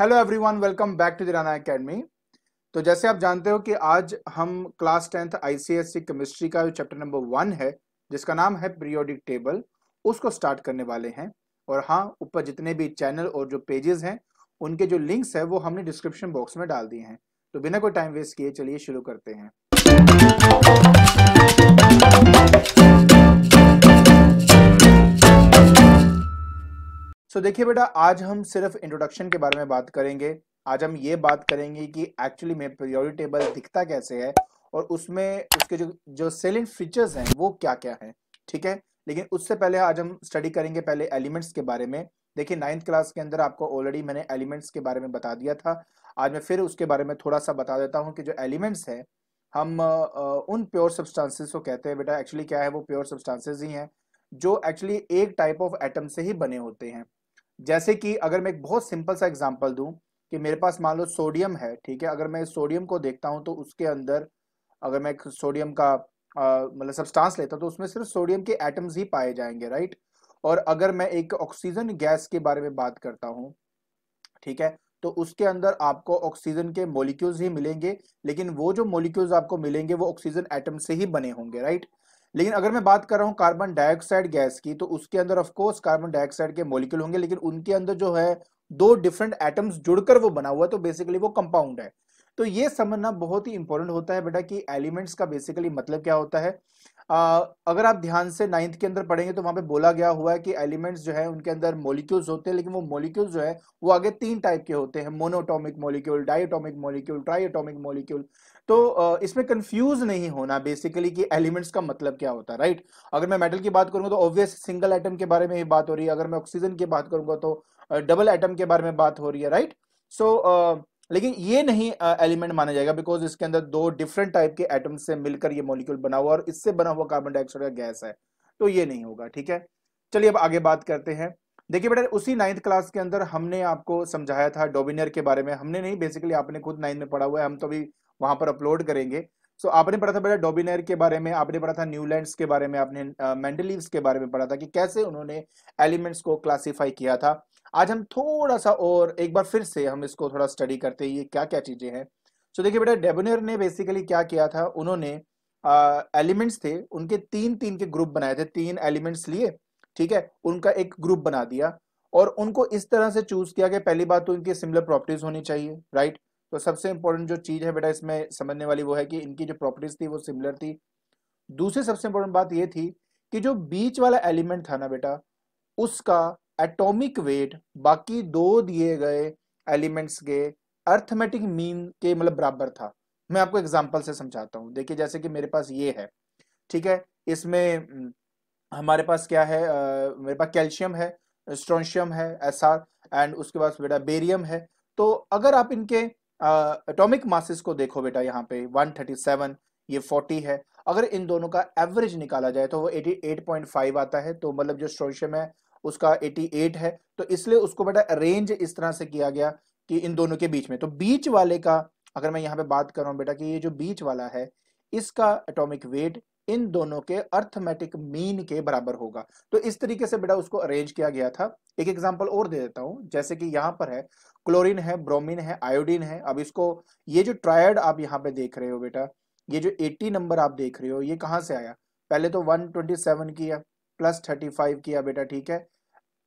Hello everyone welcome back to the Rana academy तो जैसे आप जानते हो कि आज हम क्लास टेंथ आईसीएससी केमिस्ट्री का जो चैप्टर नंबर वन है जिसका नाम है पीरियोडिक टेबल उसको स्टार्ट करने वाले हैं और हाँ ऊपर जितने भी चैनल और जो पेजेस हैं उनके जो लिंक्स है वो हमने डिस्क्रिप्शन बॉक्स में डाल दिए हैं तो बिना कोई टाइम वेस्ट किए चलिए शुरू करते हैं सो देखिए बेटा आज हम सिर्फ इंट्रोडक्शन के बारे में बात करेंगे आज हम ये बात करेंगे कि एक्चुअली में पीरियोडिक टेबल दिखता कैसे है और उसमें उसके जो जो सेलिंग फीचर्स हैं वो क्या क्या हैं ठीक है लेकिन उससे पहले आज हम स्टडी करेंगे पहले एलिमेंट्स के बारे में देखिए नाइन्थ क्लास के अंदर आपको ऑलरेडी मैंने एलिमेंट्स के बारे में बता दिया था आज मैं फिर उसके बारे में थोड़ा सा बता देता हूँ कि जो एलिमेंट्स हैं हम उन प्योर सब्सटेंसेस को कहते हैं बेटा एक्चुअली क्या है वो प्योर सब्सटेंसेस ही हैं जो एक्चुअली एक टाइप ऑफ एटम से ही बने होते हैं जैसे कि अगर मैं एक बहुत सिंपल सा एग्जाम्पल दूं कि मेरे पास मान लो सोडियम है ठीक है अगर मैं सोडियम को देखता हूं तो उसके अंदर अगर मैं सोडियम का मतलब सब्सटेंस लेता हूं तो उसमें सिर्फ सोडियम के एटम्स ही पाए जाएंगे राइट और अगर मैं एक ऑक्सीजन गैस के बारे में बात करता हूँ ठीक है तो उसके अंदर आपको ऑक्सीजन के मोलिक्यूल्स ही मिलेंगे लेकिन वो जो मोलिक्यूल्स आपको मिलेंगे वो ऑक्सीजन एटम से ही बने होंगे राइट लेकिन अगर मैं बात कर रहा हूँ कार्बन डाइऑक्साइड गैस की तो उसके अंदर ऑफकोर्स कार्बन डाइऑक्साइड के मोलिक्यूल होंगे लेकिन उनके अंदर जो है दो डिफरेंट एटम्स जुड़कर वो बना हुआ है तो बेसिकली वो कंपाउंड है तो ये समझना बहुत ही इंपॉर्टेंट होता है बेटा कि एलिमेंट्स का बेसिकली मतलब क्या होता है आ, अगर आप ध्यान से नाइन्थ के अंदर पढ़ेंगे तो वहां पे बोला गया हुआ है कि एलिमेंट्स जो है उनके अंदर मोलिक्यूल्स होते हैं लेकिन वो मोलिक्यूल्स जो है वो आगे तीन टाइप के होते हैं monoatomic molecule diatomic molecule triatomic molecule तो इसमें कंफ्यूज नहीं होना बेसिकली कि एलिमेंट्स का मतलब क्या होता है राइट अगर मैं मेटल की बात करूंगा तो ऑब्वियस सिंगल एटम के बारे में ही बात हो रही है अगर मैं ऑक्सीजन की बात करूंगा तो डबल एटम के बारे में बात हो रही है राइट सो so, लेकिन ये नहीं एलिमेंट माना जाएगा बिकॉज इसके अंदर दो डिफरेंट टाइप के एटम से मिलकर ये मोलिक्यूल बना हुआ और इससे बना हुआ कार्बन डाइऑक्साइड का गैस है तो ये नहीं होगा ठीक है चलिए अब आगे बात करते हैं देखिए बेटा उसी नाइन्थ क्लास के अंदर हमने आपको समझाया था डोबिनियर के बारे में हमने नहीं बेसिकली आपने खुद नाइन्थ में पढ़ा हुआ है हम तो अभी वहां पर अपलोड करेंगे सो so, आपने पढ़ा था बेटा डोबिनेर के बारे में आपने पढ़ा था न्यूलैंड्स के बारे में आपने मेंडलीव्स uh, के बारे में पढ़ा था कि कैसे उन्होंने एलिमेंट्स को क्लासीफाई किया था आज हम थोड़ा सा और एक बार फिर से हम इसको थोड़ा स्टडी करते हैं ये क्या क्या चीजें हैं सो so, देखिए बेटा डेबोनियर ने बेसिकली क्या किया था उन्होंने एलिमेंट्स थे उनके तीन तीन के ग्रुप बनाए थे तीन एलिमेंट्स लिए ठीक है उनका एक ग्रुप बना दिया और उनको इस तरह से चूज किया कि पहली बात तो उनकी सिमिलर प्रॉपर्टीज होनी चाहिए राइट तो सबसे इम्पोर्टेंट जो चीज़ है बेटा इसमें समझने वाली वो है कि इनकी जो प्रॉपर्टीज थी वो सिमिलर थी दूसरी सबसे इम्पोर्टेंट बात ये थी कि जो बीच वाला एलिमेंट था ना बेटा उसका एटॉमिक वेट बाकी दो दिए गए एलिमेंट्स के अर्थमेटिक मीन के मतलब बराबर था मैं आपको एग्जाम्पल से समझाता हूँ देखिए जैसे कि मेरे पास ये है ठीक है इसमें हम्म, हमारे पास क्या है आ, मेरे पास कैल्शियम है स्ट्रोशियम है एस एंड उसके बाद बेटा बेरियम है तो अगर आप इनके एटॉमिक मासेस को देखो बेटा यहाँ पे 137 ये 40 है अगर इन दोनों का एवरेज निकाला जाए तो वो 88.5 आता है तो मतलब जो स्ट्रोशियम है उसका 88 है तो इसलिए उसको बेटा रेंज इस तरह से किया गया कि इन दोनों के बीच में तो बीच वाले का अगर मैं यहाँ पे बात कर रहा हूँ बेटा कि ये जो बीच वाला है इसका एटॉमिक वेट इन दोनों के अर्थमेटिक मीन के बराबर होगा तो इस तरीके से बेटा उसको अरेंज किया गया था एक एग्जांपल और दे देता हूं जैसे कि यहां पर है क्लोरीन है ब्रोमीन है आयोडीन है अब इसको ये जो ट्रायड आप यहाँ पे देख रहे हो बेटा ये जो एट्टी नंबर आप देख रहे हो ये कहाँ से आया पहले तो वन किया प्लस 35 किया बेटा ठीक है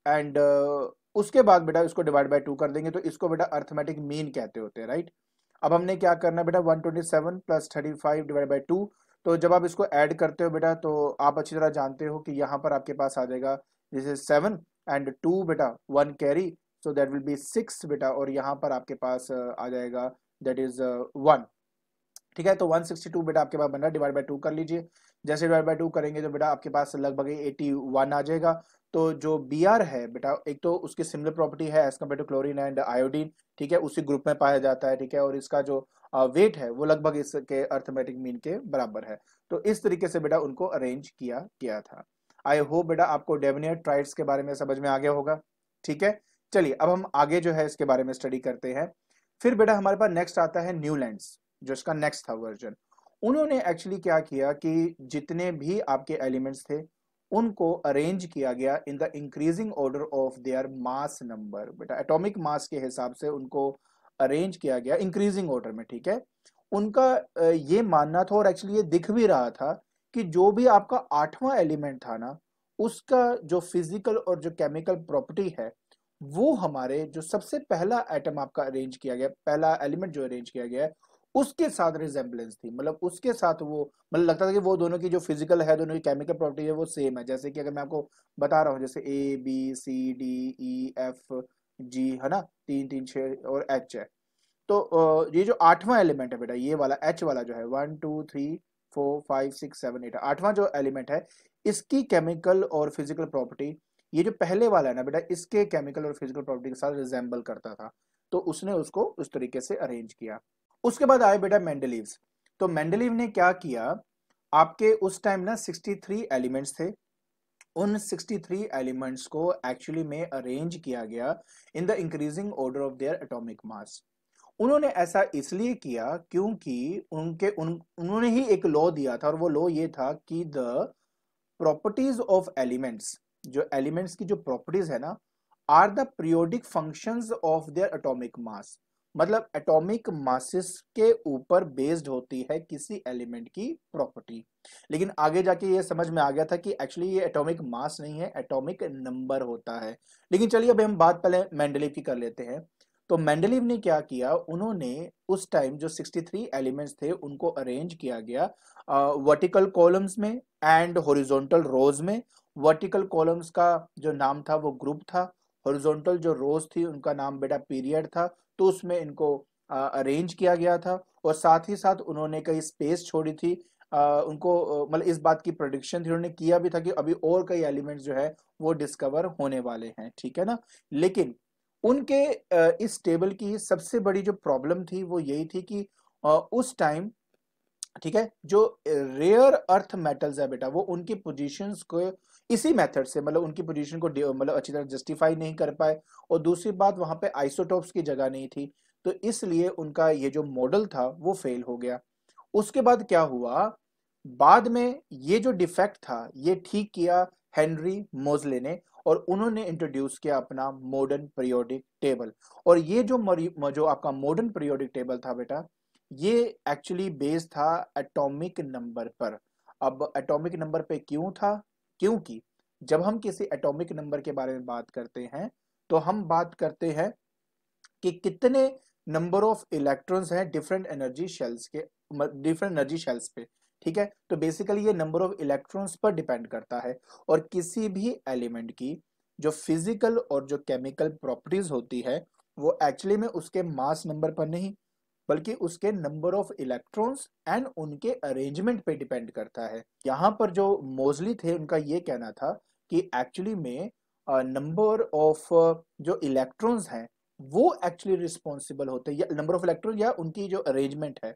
एंड uh, उसके बाद बेटा इसको डिवाइड बाय टू कर देंगे तो इसको बेटा अर्थमेटिक मीन कहते होते हैं राइट अब हमने क्या करना बेटा 127 प्लस 35 डिवाइड बाय टू तो जब आप इसको ऐड करते हो बेटा तो आप अच्छी तरह जानते हो कि यहाँ पर आपके पास आ जाएगा this is seven and two बेटा one carry so that will be six बेटा और यहाँ पर आपके पास आ जाएगा दैट इज वन ठीक है तो 162 बेटा आपके पास बन रहा है डिवाइड बाई टू कर लीजिए जैसे डिवाइड बाई टू करेंगे तो बेटा आपके पास लगभग 81 आ जाएगा तो जो बी है बेटा एक तो उसकी सिमिलर प्रॉपर्टी है as compared to chlorine and iodine ठीक है उसी ग्रुप में पाया जाता है ठीक है और इसका जो वेट है वो लगभग इसके अर्थमेटिक मीन के बराबर है तो इस तरीके से बेटा उनको अरेंज किया गया था आई होप बेटा आपको डेवनियर ट्राइड्स के बारे में समझ में आ गया होगा ठीक है चलिए अब हम आगे जो है इसके बारे में स्टडी करते हैं फिर बेटा हमारे पास नेक्स्ट आता है न्यूलैंड्स जो इसका नेक्स्ट था वर्जन उन्होंने एक्चुअली क्या किया कि जितने भी आपके एलिमेंट्स थे उनको अरेंज किया गया in the increasing order of their mass number बेटा एटॉमिक मास के हिसाब से उनको अरेंज किया गया इंक्रीजिंग ऑर्डर में ठीक है उनका ये मानना था और एक्चुअली ये दिख भी रहा था कि जो भी आपका आठवां एलिमेंट था ना उसका जो फिजिकल और जो केमिकल प्रॉपर्टी है वो हमारे जो सबसे पहला एटम आपका अरेंज किया गया पहला एलिमेंट जो अरेंज किया गया है उसके साथ रिजेम्बलेंस थी मतलब उसके साथ वो मतलब लगता था कि वो दोनों की जो फिजिकल है दोनों की केमिकल प्रॉपर्टी है वो सेम है जैसे कि अगर मैं आपको बता रहा हूँ जैसे A B C D E F G है ना तीन तीन छ और एच है तो ये जो आठवां एलिमेंट है बेटा ये वाला एच वाला जो है one two three four five six seven eight आठवां जो एलिमेंट है इसकी केमिकल और फिजिकल प्रॉपर्टी ये जो पहले वाला है ना बेटा इसके केमिकल और फिजिकल प्रॉपर्टी के साथ रिजेंबल करता था तो उसने उसको उस तरीके से अरेंज किया उसके बाद आए बेटा मेंडलीव्स तो मेंडलीव ने क्या किया आपके उस टाइम ना 63 एलिमेंट्स थे उन 63 एलिमेंट्स को एक्चुअली में अरेंज किया गया in the increasing order of their atomic mass उन्होंने ऐसा इसलिए किया क्योंकि उनके उन उन्होंने ही एक लॉ दिया था और वो लॉ ये था कि द प्रॉपर्टीज ऑफ एलिमेंट्स जो एलिमेंट्स की जो प्रॉपर्टीज है ना are the periodic functions of their atomic mass मतलब एटॉमिक मासिस के ऊपर बेस्ड होती है किसी एलिमेंट की प्रॉपर्टी लेकिन आगे जाके ये समझ में आ गया था कि एक्चुअली ये एटॉमिक मास नहीं है एटॉमिक नंबर होता है लेकिन चलिए अभी हम बात पहले मैंडलिव की कर लेते हैं तो मैंडलिव ने क्या किया उन्होंने उस टाइम जो 63 एलिमेंट्स थे उनको अरेंज किया गया वर्टिकल कॉलम्स में एंड होरिजोनटल रोज में वर्टिकल कॉलम्स का जो नाम था वो ग्रुप था हॉरिजॉन्टल जो रोज थी उनका नाम बेटा पीरियड था तो उसमें इनको अरेंज किया गया था और साथ ही साथ उन्होंने कई स्पेस छोड़ी थी Uh, उनको मतलब इस बात की प्रोडिक्शन थी उन्होंने किया भी था कि अभी और कई एलिमेंट्स जो है वो डिस्कवर होने वाले हैं ठीक है ना लेकिन उनके इस टेबल की सबसे बड़ी जो प्रॉब्लम थी वो यही थी कि उस टाइम ठीक है जो रेयर अर्थ मेटल्स है बेटा वो उनकी पोजीशंस को इसी मेथड से मतलब उनकी पोजीशन को मतलब अच्छी तरह जस्टिफाई नहीं कर पाए और दूसरी बात वहां पे आइसोटोप्स की जगह नहीं थी तो इसलिए उनका ये जो मॉडल था वो फेल हो गया उसके बाद क्या हुआ बाद में ये जो डिफेक्ट था ये ठीक किया हेनरी मोजले ने और उन्होंने इंट्रोड्यूस किया अपना मॉडर्न पीरियोडिक टेबल और ये जो जो आपका मॉडर्न पीरियोडिक टेबल था बेटा ये एक्चुअली बेस्ड था एटॉमिक नंबर पर अब एटॉमिक नंबर पे क्यों था क्योंकि जब हम किसी एटॉमिक नंबर के बारे में बात करते हैं तो हम बात करते हैं कि कितने नंबर ऑफ इलेक्ट्रॉन्स हैं डिफरेंट एनर्जी शेल्स के डिफरेंट एनर्जी शेल्स पे ठीक है तो बेसिकली ये नंबर ऑफ इलेक्ट्रॉन्स पर डिपेंड करता है और किसी भी एलिमेंट की जो फिजिकल और जो केमिकल प्रॉपर्टीज होती है वो एक्चुअली में उसके मास नंबर पर नहीं बल्कि उसके नंबर ऑफ इलेक्ट्रॉन्स एंड उनके अरेंजमेंट पे डिपेंड करता है यहाँ पर जो मोजली थे उनका ये कहना था कि एक्चुअली में नंबर uh, ऑफ uh, जो इलेक्ट्रॉन्स हैं वो एक्चुअली रिस्पॉन्सिबल होते हैं नंबर ऑफ इलेक्ट्रॉन या उनकी जो अरेंजमेंट है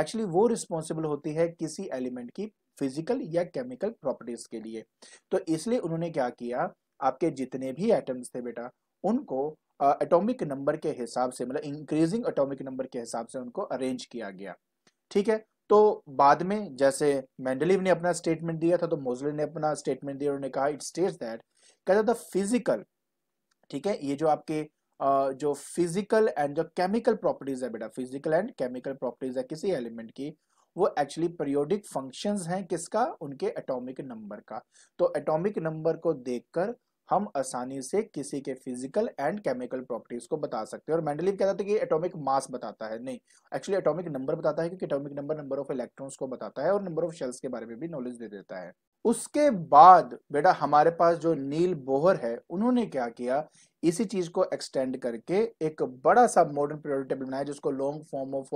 एक्चुअली वो रिस्पॉन्सिबल होती है किसी एलिमेंट की फिजिकल या केमिकल प्रॉपर्टीज के लिए तो इसलिए उन्होंने क्या किया आपके जितने भी एटम्स थे बेटा उनको एटॉमिक नंबर के हिसाब से मतलब इंक्रीजिंग एटॉमिक नंबर के हिसाब से उनको अरेंज किया गया ठीक है तो बाद में जैसे मेंडलीव ने अपना स्टेटमेंट दिया था तो मोजले ने अपना स्टेटमेंट दिया उन्होंने कहा इट स्टेट्स दैट कहता था फिजिकल ठीक है ये जो आपके जो फिजिकल एंड जो केमिकल प्रॉपर्टीज है बेटा फिजिकल एंड केमिकल प्रॉपर्टीज है किसी एलिमेंट की वो एक्चुअली पीरियोडिक फंक्शंस हैं किसका उनके एटॉमिक नंबर का तो एटॉमिक नंबर को देखकर हम आसानी से किसी के फिजिकल एंड केमिकल प्रॉपर्टीज को बता सकते हैं और मेंडलीव कहता था कि एटॉमिक मास बताता है नहीं एक्चुअली एटॉमिक नंबर बताता है क्योंकि atomic number number of electrons को बताता है और नंबर ऑफ शेल्स के बारे में भी नॉलेज दे देता है उसके बाद बेटा हमारे पास जो नील बोहर है उन्होंने क्या किया इसी चीज को एक्सटेंड करके एक बड़ा सा मॉडर्न पीरियोडिक टेबल बनाया जिसको long form of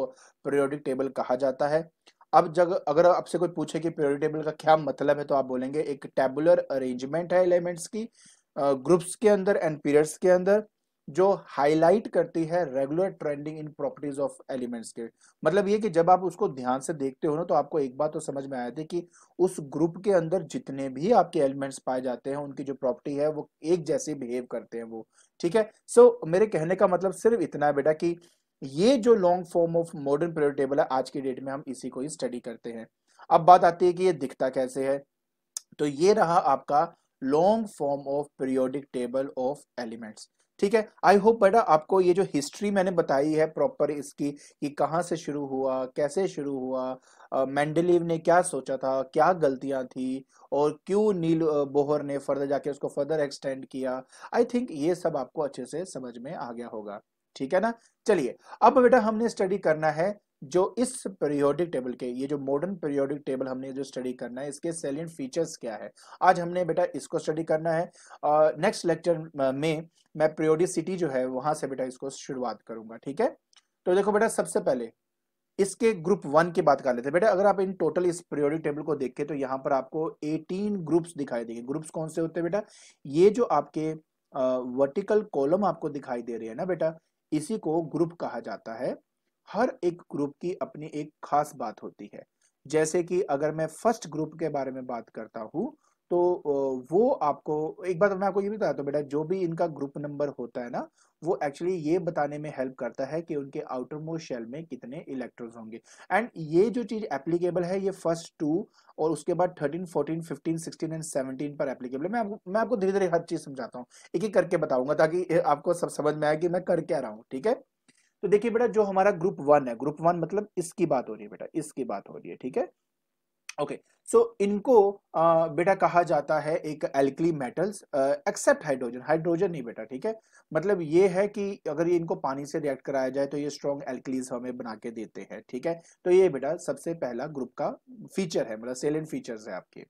periodic table कहा जाता है अब जब अगर आपसे कोई पूछे कि पीरियोडिक टेबल का क्या मतलब है तो आप बोलेंगे एक टेबुलर अरेंजमेंट है एलिमेंट्स की ग्रुप्स के अंदर एंड पीरियड्स के अंदर जो हाईलाइट करती है regular trending in properties of elements के मतलब ये कि जब आप उसको ध्यान से देखते हो ना तो आपको एक बात तो समझ में आया थी कि उस ग्रुप के अंदर जितने भी आपके एलिमेंट्स पाए जाते हैं उनकी जो प्रॉपर्टी है वो एक जैसे बिहेव करते हैं वो ठीक है सो so, मेरे कहने का मतलब सिर्फ इतना है बेटा कि ये जो long form of modern period table है आज की डेट में हम इसी को ही स्टडी करते हैं अब बात आती है कि ये दिखता कैसे है तो ये रहा आपका long form of periodic table of elements ठीक है आई होप बेटा आपको ये जो हिस्ट्री मैंने बताई है प्रॉपर इसकी कि कहाँ से शुरू हुआ कैसे शुरू हुआ मेंडलीव ने क्या सोचा था क्या गलतियां थी और क्यों नील बोहर ने फर्दर जाके उसको फर्दर एक्सटेंड किया आई थिंक ये सब आपको अच्छे से समझ में आ गया होगा ठीक है ना चलिए अब बेटा हमने स्टडी करना है जो इस पीरियोडिक टेबल के ये जो मॉडर्न पीरियोडिक टेबल हमने जो स्टडी करना है इसके सेलियंट फीचर्स क्या है आज हमने बेटा इसको स्टडी करना है और नेक्स्ट लेक्चर में मैं पीरियोडिसिटी जो है वहां से बेटा इसको शुरुआत करूंगा ठीक है तो देखो बेटा सबसे पहले इसके ग्रुप वन की बात कर लेते हैं बेटा अगर आप इन टोटल इस पीरियोडिक टेबल को देखे तो यहाँ पर आपको एटीन ग्रुप्स दिखाई देंगे ग्रुप्स कौन से होते हैं बेटा ये जो आपके वर्टिकल कॉलम आपको दिखाई दे रहे हैं ना बेटा इसी को ग्रुप कहा जाता है हर एक ग्रुप की अपनी एक खास बात होती है जैसे कि अगर मैं फर्स्ट ग्रुप के बारे में बात करता हूँ तो वो आपको एक बात मैं आपको ये भी बताता हूँ बेटा जो भी इनका ग्रुप नंबर होता है ना वो एक्चुअली ये बताने में हेल्प करता है कि उनके आउटर मोस्ट शेल में कितने इलेक्ट्रॉन्स होंगे एंड ये जो चीज एप्लीकेबल है ये फर्स्ट टू और उसके बाद thirteen fourteen fifteen sixteen and seventeen पर एप्लीकेबल है मैं आपको मैं आपको धीरे धीरे हर चीज समझाता हूँ एक एक करके बताऊंगा ताकि आपको सब समझ में आए कि मैं कर क्या रहा हूँ ठीक है तो देखिए बेटा जो हमारा ग्रुप वन है ग्रुप वन मतलब इसकी बात हो रही है बेटा इसकी बात हो रही है ठीक है ओके okay. सो so, इनको आ, बेटा कहा जाता है एक alkali metals except hydrogen hydrogen नहीं बेटा ठीक है मतलब ये है कि अगर ये इनको पानी से रिएक्ट कराया जाए तो ये स्ट्रॉन्ग एल्कलीज हमें बना के देते हैं ठीक है तो ये बेटा सबसे पहला ग्रुप का फीचर है मतलब सेलेंट फीचर्स है आपके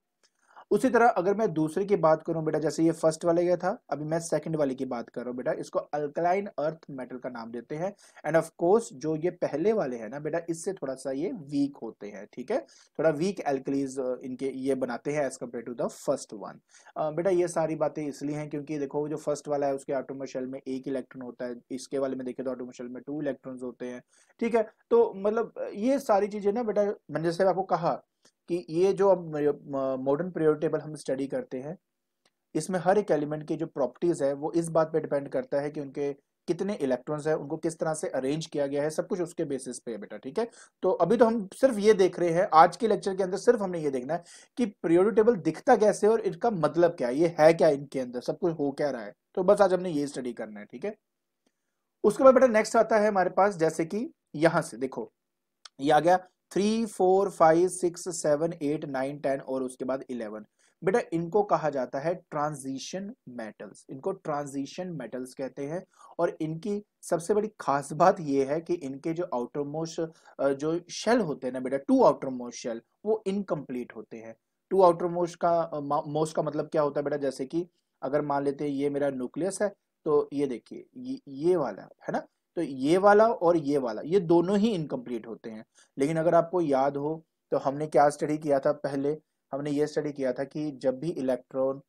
उसी तरह अगर मैं दूसरे की बात करूं बेटा जैसे ये फर्स्ट वाले का था अभी मैं सेकंड वाले की बात कर रहा हूँ बेटा इसको अल्कलाइन अर्थ मेटल का नाम देते हैं एंड ऑफ कोर्स जो ये पहले वाले हैं ना बेटा इससे थोड़ा सा ये वीक होते हैं ठीक है थोड़ा वीक एल्कलीज इनके ये बनाते हैं as compared to the first one बेटा ये सारी बातें इसलिए हैं क्योंकि देखो जो फर्स्ट वाला है उसके ऑटोमोशल में एक इलेक्ट्रॉन होता है इसके वाले में देखे तो ऑटोमोशल में टू इलेक्ट्रॉन होते हैं ठीक है तो मतलब ये सारी चीजें ना बेटा मैंने जैसे आपको कहा कि ये जो अब मॉडर्न प्रियोरिटेबल हम स्टडी करते हैं इसमें हर एक एलिमेंट की जो प्रॉपर्टीज है वो इस बात पे डिपेंड करता है कि उनके कितने इलेक्ट्रॉन्स हैं उनको किस तरह से अरेंज किया गया है सब कुछ उसके बेसिस पे है बेटा ठीक है तो अभी तो हम सिर्फ ये देख रहे हैं आज के लेक्चर के अंदर सिर्फ हमने ये देखना है कि प्रियोरिटेबल दिखता कैसे और इसका मतलब क्या है ये है क्या इनके अंदर सब कुछ हो क्या रहा है तो बस आज हमने ये स्टडी करना है ठीक है उसके बाद बेटा नेक्स्ट आता है हमारे पास जैसे कि यहां से देखो ये आ गया three four five six seven eight nine ten और उसके बाद इलेवन बेटा इनको कहा जाता है ट्रांजिशन मेटल्स इनको ट्रांजिशन मेटल्स कहते हैं और इनकी सबसे बड़ी खास बात यह है कि इनके जो आउटर जो शेल होते हैं ना बेटा टू आउटर शेल वो इनकम्प्लीट होते हैं टू आउटर का मोस्ट का मतलब क्या होता है बेटा जैसे कि अगर मान लेते हैं ये मेरा न्यूक्लियस है तो ये देखिए ये, ये वाला है ना तो ये वाला और ये वाला ये दोनों ही इनकम्प्लीट होते हैं लेकिन अगर आपको याद हो तो हमने क्या स्टडी किया था पहले हमने ये स्टडी किया था कि जब भी इलेक्ट्रॉन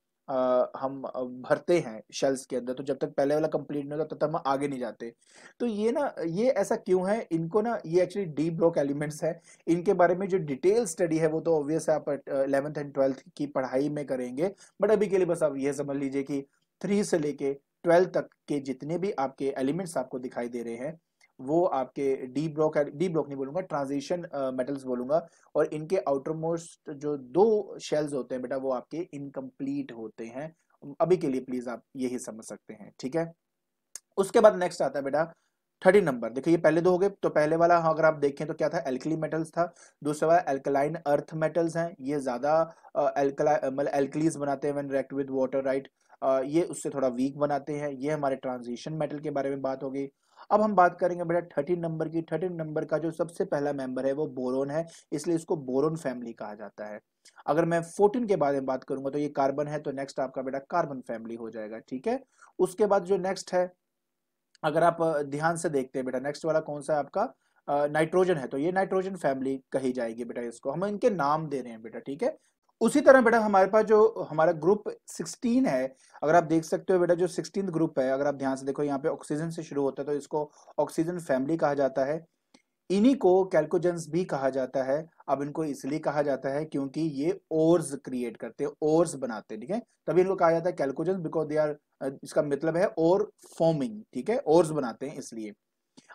हम भरते हैं शेल्स के अंदर तो जब तक पहले वाला कंप्लीट नहीं होता तब तक हम आगे नहीं जाते तो ये ना ये ऐसा क्यों है इनको ना ये एक्चुअली डी ब्लॉक एलिमेंट्स है इनके बारे में जो डिटेल स्टडी है वो तो ऑब्वियस है आप इलेवंथ एंड ट्वेल्थ की पढ़ाई में करेंगे बट अभी के लिए बस आप ये समझ लीजिए कि थ्री से लेके ट्वेल्थ तक के जितने भी आपके एलिमेंट्स आपको दिखाई दे रहे हैं वो आपके डी ब्लॉक डी ब्लॉक नहीं बोलूंगा ट्रांजिशन मेटल्स uh, बोलूंगा और इनके आउटर मोस्ट जो दो शेल्स होते हैं बेटा वो आपके इनकम्प्लीट होते हैं अभी के लिए प्लीज आप यही समझ सकते हैं ठीक है उसके बाद नेक्स्ट आता है बेटा थर्टी नंबर देखिए ये पहले दो हो गए तो पहले वाला हाँ अगर आप देखें तो क्या था एल्कली मेटल्स था दूसरा वाला एल्कलाइन अर्थ मेटल्स हैं ये ज़्यादा मतलब एल्कलीज बनाते हैं one react with water right ये उससे थोड़ा वीक बनाते हैं ये हमारे ट्रांजिशन मेटल के बारे में बात हो गई अब हम बात करेंगे बेटा थर्टीन नंबर की थर्टीन नंबर का जो सबसे पहला मेंबर है वो बोरोन है इसलिए इसको बोरोन फैमिली कहा जाता है अगर मैं फोर्टीन के बारे में बात करूंगा तो ये कार्बन है तो नेक्स्ट आपका बेटा कार्बन फैमिली हो जाएगा ठीक है उसके बाद जो नेक्स्ट है अगर आप ध्यान से देखते हैं बेटा नेक्स्ट वाला कौन सा है आपका नाइट्रोजन है तो ये नाइट्रोजन फैमिली कही जाएगी बेटा इसको हम इनके नाम दे रहे हैं बेटा ठीक है उसी तरह बेटा हमारे पास जो हमारा ग्रुप 16 है अगर आप देख सकते हो बेटा जो सिक्सटीन ग्रुप है अगर आप ध्यान से देखो यहाँ पे ऑक्सीजन से शुरू होता है तो इसको ऑक्सीजन फैमिली कहा जाता है इन्हीं को कैल्कोजेंस भी कहा जाता है अब इनको इसलिए कहा जाता है क्योंकि ये ओर्स क्रिएट करते हैं ओर्स बनाते हैं ठीक है तभी इनको कहा जाता है कैल्कोजेंस बिकॉज दे आर इसका मतलब है और फॉर्मिंग ठीक है ओर्स बनाते हैं इसलिए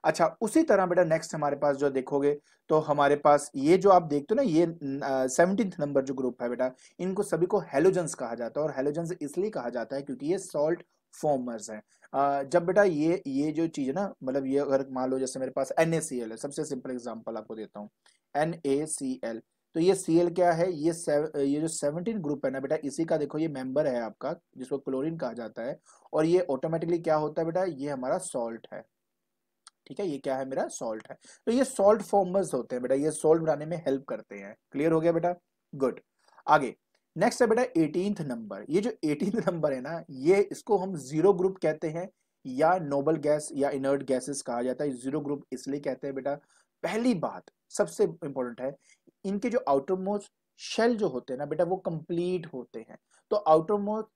अच्छा उसी तरह बेटा नेक्स्ट हमारे पास जो देखोगे तो हमारे पास ये जो आप देखते हो ना ये सेवनटीन नंबर जो ग्रुप है बेटा इनको सभी को हेलोजेंस कहा जाता है और हेलोजेंस इसलिए कहा जाता है क्योंकि ये सॉल्ट फॉर्मर्स हैं जब बेटा ये ये जो चीज़ है ना मतलब ये अगर मान लो जैसे मेरे पास एन है सबसे सिंपल एग्जाम्पल आपको देता हूँ एन तो ये सी एल क्या है ये सेव, ये जो सेवनटीन ग्रुप है ना बेटा इसी का देखो ये मेंबर है आपका जिसको क्लोरीन कहा जाता है और ये ऑटोमेटिकली क्या होता है बेटा ये हमारा सॉल्ट है ठीक है ये क्या है मेरा सॉल्ट है तो ये सॉल्ट फॉर्मर्स होते हैं बेटा ये सॉल्ट बनाने में हेल्प करते हैं क्लियर हो गया बेटा गुड आगे नेक्स्ट है बेटा एटीन नंबर ये जो एटीन नंबर है ना ये इसको हम जीरो ग्रुप कहते हैं या नोबल गैस या इनर्ट गैसेस कहा जाता है जीरो ग्रुप इसलिए कहते हैं बेटा पहली बात सबसे इंपॉर्टेंट है इनके जो आउटरमोस्ट शेल जो होते हैं ना बेटा वो कंप्लीट होते हैं तो आउटरमोस्ट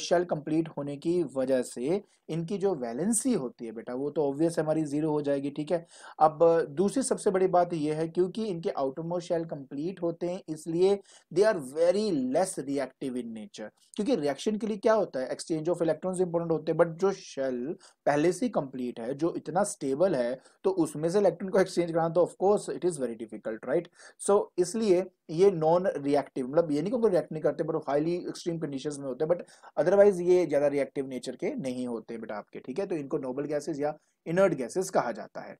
शेल कंप्लीट होने की वजह से इनकी जो वैलेंसी होती है बेटा वो तो ऑब्वियस हमारी जीरो हो जाएगी ठीक है अब दूसरी सबसे बड़ी बात यह है क्योंकि इनके आउटरमोस्ट शेल कंप्लीट होते हैं इसलिए they are very less reactive in nature क्योंकि रिएक्शन के लिए क्या होता है एक्सचेंज ऑफ इलेक्ट्रॉन्स इंपॉर्टेंट होते हैं बट जो शेल पहले से कंप्लीट है जो इतना स्टेबल है तो उसमें से इलेक्ट्रॉन को एक्सचेंज कराना तो of course it is very difficult right so इसलिए ये नॉन रिएक्टिव मतलब ये नहीं कि रिएक्ट नहीं करते बट हाईली एक्सट्रीम कंडीशंस में होते हैं बट अदरवाइज ये ज़्यादा रिएक्टिव नेचर के नहीं होते बेटा आपके ठीक है तो इनको नोबल गैसेज या इनर्ट गैसेज कहा जाता है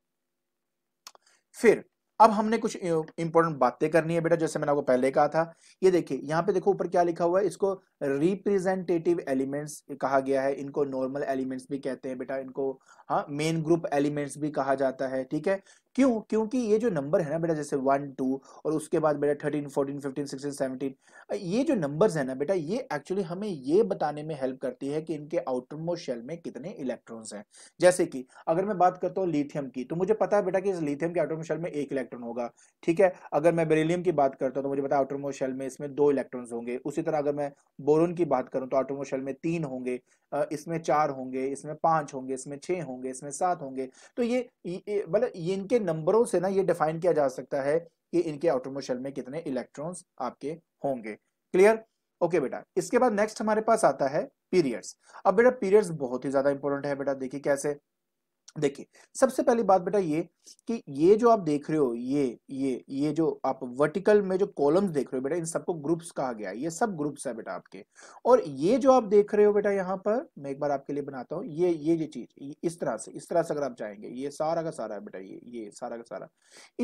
फिर अब हमने कुछ इंपॉर्टेंट बातें करनी है बेटा जैसे मैंने आपको पहले कहा था ये देखिए यहाँ पे देखो ऊपर क्या लिखा हुआ है इसको रिप्रेजेंटेटिव एलिमेंट्स कहा गया है इनको नॉर्मल एलिमेंट्स भी कहते हैं बेटा इनको हाँ मेन ग्रुप एलिमेंट्स भी कहा जाता है ठीक है क्यों क्योंकि ये जो नंबर है ना बेटा जैसे वन टू और उसके बाद बेटा thirteen fourteen fifteen sixteen seventeen ये जो नंबर्स है ना बेटा ये एक्चुअली हमें ये बताने में हेल्प करती है कि इनके आउटर मोस्ट शेल में कितने इलेक्ट्रॉन्स हैं जैसे कि अगर मैं बात करता हूँ लिथियम की तो मुझे पता है बेटा कि इस लिथियम के आउटर मोस्ट शेल में एक इलेक्ट्रॉन होगा ठीक है अगर मैं बेरिलियम की बात करता हूँ तो मुझे पता है आउटर मोस्ट शेल में इसमें दो इलेक्ट्रॉन्स होंगे उसी तरह अगर मैं बोरोन की बात करूँ तो आउटर मोस्ट शेल में तीन होंगे इसमें चार होंगे इसमें पांच होंगे इसमें छः होंगे इसमें सात होंगे तो ये मतलब इनके नंबरों से ना ये डिफाइन किया जा सकता है कि इनके ऑटोमोशल में कितने इलेक्ट्रॉन्स आपके होंगे क्लियर ओके बेटा इसके बाद नेक्स्ट हमारे पास आता है पीरियड्स अब बेटा पीरियड्स बहुत ही ज्यादा इंपॉर्टेंट है बेटा देखिए कैसे देखिए सबसे पहली बात बेटा ये कि ये जो आप देख रहे हो ये ये ये जो आप वर्टिकल में जो कॉलम्स देख रहे हो बेटा इन सबको ग्रुप्स कहा गया ये सब ग्रुप्स है बेटा आपके और ये जो आप देख रहे हो बेटा यहाँ पर मैं एक बार आपके लिए बनाता हूँ ये ये ये चीज इस तरह से इस तरह से अगर आप जाएंगे ये सारा का सारा है बेटा ये ये सारा का सारा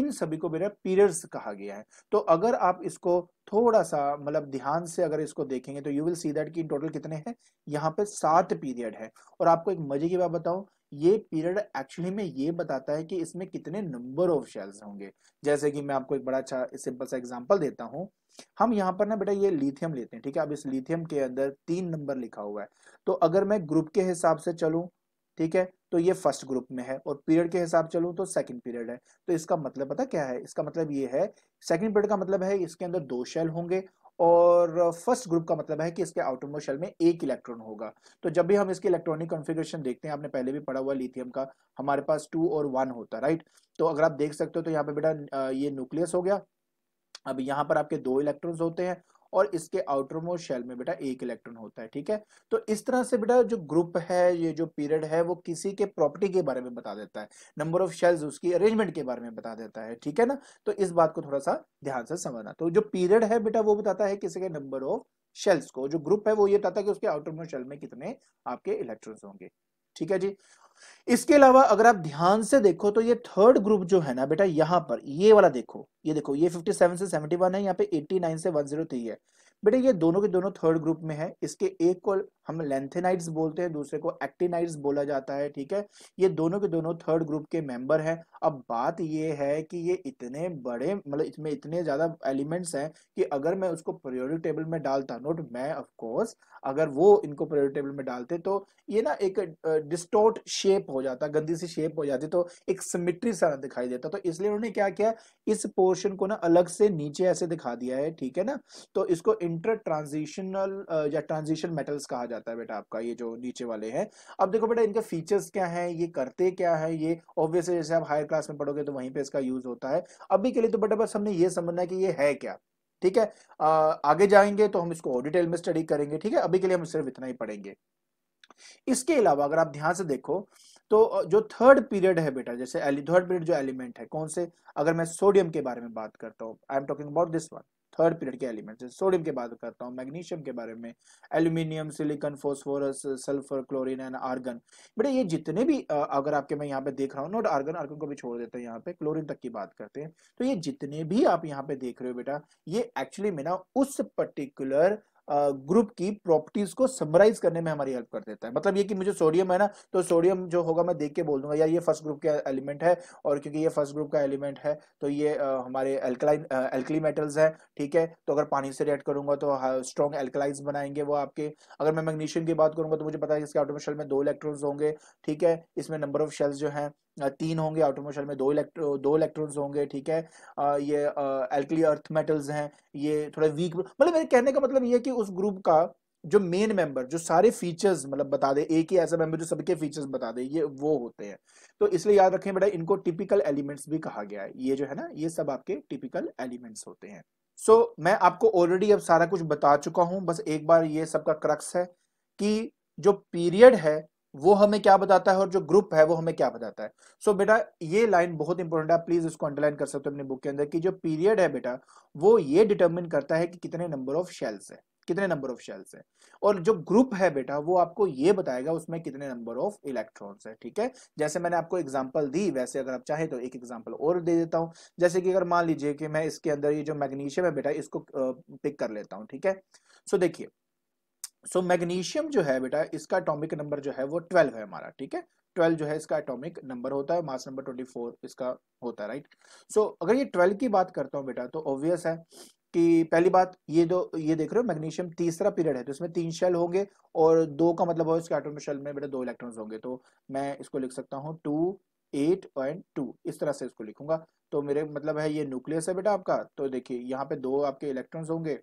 इन सभी को बेटा पीरियड्स कहा गया है तो अगर आप इसको थोड़ा सा मतलब ध्यान से अगर इसको देखेंगे तो यू विल सी दैट कि टोटल कितने हैं यहाँ पे सात पीरियड है और आपको एक मजे की बात बताऊं ये पीरियड एक्चुअली में ये बताता है कि इसमें कितने नंबर ऑफ शेल्स होंगे जैसे कि मैं आपको एक बड़ा अच्छा सिंपल सा एग्जांपल देता हूँ हम यहाँ पर ना बेटा ये लिथियम लेते हैं ठीक है अब इस लिथियम के अंदर तीन नंबर लिखा हुआ है तो अगर मैं ग्रुप के हिसाब से चलूँ ठीक है तो ये फर्स्ट ग्रुप में है और पीरियड के हिसाब चलूँ तो सेकंड पीरियड है तो इसका मतलब पता क्या है इसका मतलब ये है सेकंड पीरियड का मतलब है इसके अंदर दो शेल होंगे और फर्स्ट ग्रुप का मतलब है कि इसके शेल में एक इलेक्ट्रॉन होगा तो जब भी हम इसके इलेक्ट्रॉनिक कॉन्फ़िगरेशन देखते हैं आपने पहले भी पढ़ा हुआ लिथियम का हमारे पास टू और वन होता है राइट तो अगर आप देख सकते हो तो यहाँ पे बेटा ये न्यूक्लियस हो गया अब यहाँ पर आपके दो इलेक्ट्रॉन्स होते हैं और इसके आउटर मोस्ट शेल में बेटा एक इलेक्ट्रॉन होता है ठीक है तो इस तरह से बेटा जो ग्रुप है ये जो पीरियड है वो किसी के प्रॉपर्टी के बारे में बता देता है नंबर ऑफ शेल्स उसकी अरेंजमेंट के बारे में बता देता है ठीक है ना तो इस बात को थोड़ा सा ध्यान से समझना तो जो पीरियड है बेटा वो बताता है किसी के नंबर ऑफ शेल्स को जो ग्रुप है वो ये बताता है कि उसके आउटर मोस्ट शेल में कितने आपके इलेक्ट्रॉन होंगे ठीक है जी इसके अलावा अगर आप ध्यान से देखो तो ये थर्ड ग्रुप जो है ना बेटा यहाँ पर ये वाला देखो ये देखो ये 57 से 71 है यहाँ पे 89 से 103 है बेटे ये दोनों के दोनों थर्ड ग्रुप में है इसके एक को हम लेंथेनाइट्स बोलते हैं दूसरे को एक्टिनाइट्स बोला जाता है ठीक है ये दोनों के दोनों थर्ड ग्रुप के मेंबर हैं अब बात ये है कि ये इतने बड़े मतलब इसमें इतने ज़्यादा एलिमेंट्स हैं कि अगर मैं उसको प्रियोरिटी टेबल में डालता नोट मैं ऑफकोर्स अगर वो इनको प्रियोरिटी टेबल में डालते तो ये ना एक डिस्टोर्ट शेप हो जाता गंदी सी शेप हो जाती तो एक सिमिट्री सा दिखाई देता तो इसलिए उन्होंने क्या किया इस पोर्शन को ना अलग से नीचे ऐसे दिखा दिया है ठीक है ना तो इसको इंटर ट्रांजिशनल uh, या ट्रांजिशन मेटल्स कहा जाता है बेटा आपका ये जो नीचे वाले हैं अब देखो बेटा इनके फीचर्स क्या हैं ये करते क्या है ये ऑब्वियसली जैसे आप हायर क्लास में पढ़ोगे तो वहीं पे इसका यूज होता है अभी के लिए तो बेटा बस हमने ये समझना है कि ये है क्या ठीक है आ, आगे जाएंगे तो हम इसको और डिटेल में स्टडी करेंगे ठीक है अभी के लिए हम सिर्फ इतना ही पढ़ेंगे इसके अलावा अगर आप ध्यान से देखो तो जो थर्ड पीरियड है बेटा जैसे थर्ड पीरियड जो एलिमेंट है कौन से अगर मैं सोडियम के बारे में बात करता हूं I am talking about this one third period के एलिमेंट्स है सोडियम के बात करता हूँ मैग्नीशियम के बारे में aluminium silicon phosphorus sulphur chlorine and argon बेटा ये जितने भी अगर आपके मैं यहाँ पे देख रहा हूँ नोट आर्गन आर्गन को भी छोड़ देते हैं यहाँ पे क्लोरिन तक की बात करते हैं तो ये जितने भी आप यहाँ पे देख रहे हो बेटा ये एक्चुअली में ना उस पर्टिकुलर ग्रुप की प्रॉपर्टीज को समराइज करने में हमारी हेल्प कर देता है मतलब ये कि मुझे सोडियम है ना तो सोडियम जो होगा मैं देख के बोल दूंगा यार ये फर्स्ट ग्रुप का एलिमेंट है और क्योंकि ये फर्स्ट ग्रुप का एलिमेंट है तो ये हमारे एल्कलाइन एल्कली मेटल्स है ठीक है तो अगर पानी से रिएक्ट करूंगा तो स्ट्रॉन्ग एल्कलाइज बनाएंगे वो आपके अगर मैं मैग्नीशियम की बात करूंगा तो मुझे पता है इसके आउटर में दो इलेक्ट्रॉन्स होंगे ठीक है इसमें नंबर ऑफ शेल्स जो है तीन होंगे ऑटोमोशल में दो इलेक्ट्रो दो इलेक्ट्रॉन्स होंगे ठीक है आ, ये एल्कली अर्थ मेटल्स हैं ये थोड़े वीक मतलब मेरे कहने का मतलब ये है कि उस ग्रुप का जो मेन मेंबर जो सारे फीचर्स मतलब बता दे एक ही ऐसा मेंबर जो सबके फीचर्स बता दे ये वो होते हैं तो इसलिए याद रखें बेटा इनको टिपिकल एलिमेंट्स भी कहा गया है ये जो है ना ये सब आपके टिपिकल एलिमेंट्स होते हैं सो so, मैं आपको ऑलरेडी अब सारा कुछ बता चुका हूँ बस एक बार ये सबका क्रक्स है कि जो पीरियड है वो हमें क्या बताता है और जो ग्रुप है वो हमें क्या बताता है सो so, बेटा ये लाइन बहुत इंपॉर्टेंट है प्लीज इसको अंडरलाइन कर सकते हो अपनी बुक के अंदर कि जो पीरियड है बेटा वो ये डिटरमिन करता है कि कितने नंबर ऑफ शेल्स है कितने नंबर ऑफ शेल्स है और जो ग्रुप है बेटा वो आपको ये बताएगा उसमें कितने नंबर ऑफ इलेक्ट्रॉन्स है ठीक है जैसे मैंने आपको एग्जांपल दी वैसे अगर आप चाहे तो एक एग्जांपल और दे देता हूं जैसे कि अगर मान लीजिए कि मैं इसके अंदर ये जो मैग्नीशियम है बेटा इसको पिक कर लेता हूं ठीक है सो देखिए सो मैग्नीशियम जो है बेटा इसका एटॉमिक नंबर जो है वो ट्वेल्व है हमारा ठीक है ट्वेल्व जो है इसका एटॉमिक नंबर होता है मास नंबर ट्वेंटी फोर इसका होता है राइट सो so, अगर ये ट्वेल्व की बात करता हूँ बेटा तो ऑब्वियस है कि पहली बात ये दो ये देख रहे हो मैग्नीशियम तीसरा पीरियड है तो इसमें तीन शेल होंगे और दो का मतलब हो इसके एटोमिक शेल में बेटा दो इलेक्ट्रॉन होंगे तो मैं इसको लिख सकता हूँ टू एट एंड टू इस तरह से इसको लिखूंगा तो मेरे मतलब है ये न्यूक्लियस है बेटा आपका तो देखिए यहाँ पे दो आपके इलेक्ट्रॉन्स होंगे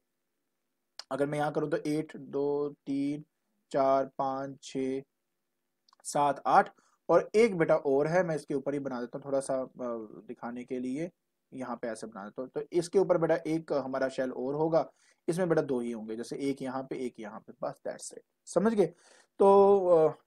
अगर मैं यहाँ करूँ तो एट दो तीन चार पाँच छ सात आठ और एक बेटा और है मैं इसके ऊपर ही बना देता हूँ थोड़ा सा दिखाने के लिए यहाँ पे ऐसे बना देता हूँ तो इसके ऊपर बेटा एक हमारा शेल और होगा इसमें बेटा दो ही होंगे जैसे एक यहाँ पे एक यहाँ पे बस दैट्स इट समझ गए तो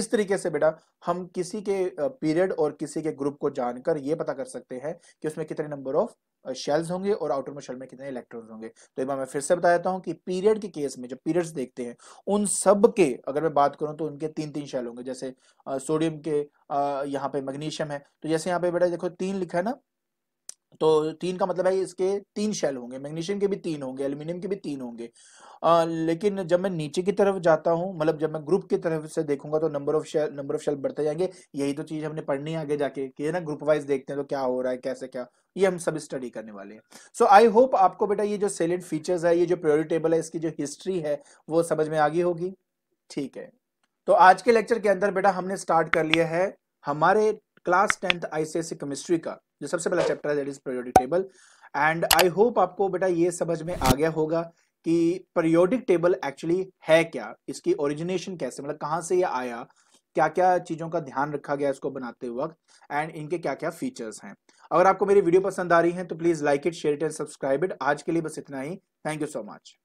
इस तरीके से बेटा हम किसी के पीरियड और किसी के ग्रुप को जानकर ये पता कर सकते हैं कि उसमें कितने नंबर ऑफ शेल्स होंगे और आउटर में शेल में कितने इलेक्ट्रॉन्स होंगे तो एक बार मैं फिर से बता देता हूँ कि पीरियड के केस में जब पीरियड्स देखते हैं उन सब के अगर मैं बात करूँ तो उनके तीन तीन शेल होंगे जैसे सोडियम के यहाँ पे मैग्नीशियम है तो जैसे यहाँ पे बेटा देखो तीन लिखा है ना तो तीन का मतलब है इसके तीन शेल होंगे मैग्नीशियम के भी तीन होंगे एल्यूमिनियम के भी तीन होंगे आ, लेकिन जब मैं नीचे की तरफ जाता हूँ मतलब जब मैं ग्रुप की तरफ से देखूंगा तो number of shell number of shell बढ़ते जाएंगे यही तो चीज हमने पढ़नी है आगे जाके कि ना ग्रुप वाइज देखते हैं तो क्या हो रहा है कैसे क्या ये हम सब स्टडी करने वाले हैं सो आई होप आपको बेटा ये जो सेलेंट फीचर्स है ये जो टेबल है इसकी जो हिस्ट्री है वो समझ में आगे होगी ठीक है तो आज के लेक्चर के अंदर बेटा हमने स्टार्ट कर लिया है हमारे क्लास टेंथ आईसीएससी केमिस्ट्री का जो सबसे पहला चैप्टर है that is periodic table and I hope आपको बेटा ये समझ में आ गया होगा कि पीरियोडिक टेबल एक्चुअली है क्या इसकी ओरिजिनेशन कैसे मतलब कहाँ से ये आया क्या क्या चीज़ों का ध्यान रखा गया इसको बनाते वक्त एंड इनके क्या क्या फीचर्स हैं अगर आपको मेरी वीडियो पसंद आ रही है तो please like it share it and subscribe it आज के लिए बस इतना ही थैंक यू सो मच